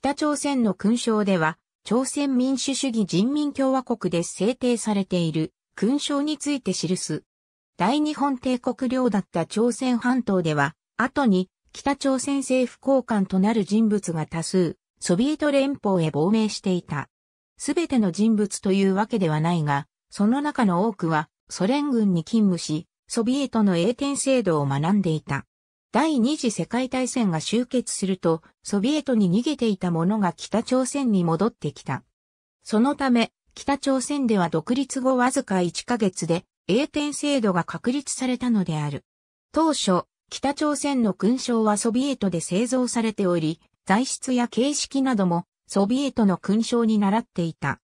北朝鮮の勲章では、朝鮮民主主義人民共和国で制定されている勲章について記す。大日本帝国領だった朝鮮半島では、後に北朝鮮政府高官となる人物が多数、ソビエト連邦へ亡命していた。すべての人物というわけではないが、その中の多くはソ連軍に勤務し、ソビエトの栄転制度を学んでいた。第二次世界大戦が終結すると、ソビエトに逃げていた者が北朝鮮に戻ってきた。そのため、北朝鮮では独立後わずか1ヶ月で、栄転制度が確立されたのである。当初、北朝鮮の勲章はソビエトで製造されており、材質や形式などもソビエトの勲章に習っていた。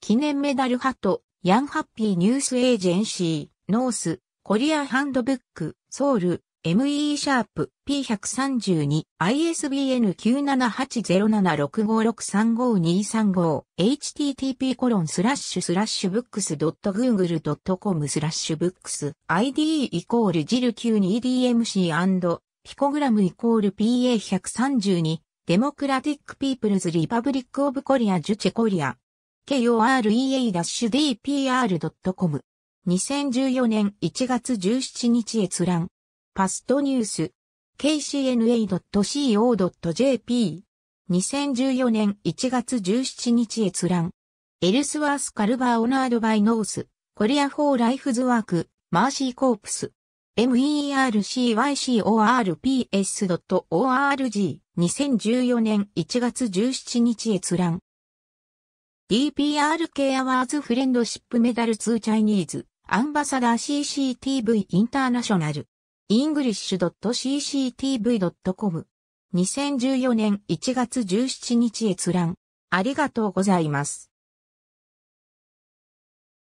記念メダルット、ヤンハッピーニュースエージェンシー、ノース、コリアハンドブック、ソウル、m e シャープ P132 ISBN 9780765635235 http コロンスラッシュスラッシュブックス .google.com スラッシュブックス ID イコールジル 92DMC& ピコグラムイコール PA132 デモクラティック・ピープルズ・リパブリック・オブ・コリア・ジュチェ・コリア korea-dpr.com 2014年1月17日閲覧パストニュース、kcna.co.jp。2014年1月17日閲覧。エルスワース・カルバー・オナード・バイ・ノース、コリア・フォー・ライフズ・ワーク、マーシー・コープス。mercycorps.org 2014年1月17日閲覧。DPRK アワーズフレンドシップメダル2チャイニーズアンバサダー CCTV インターナショナル english.cctv.com 2014年1月17日閲覧。ありがとうございます。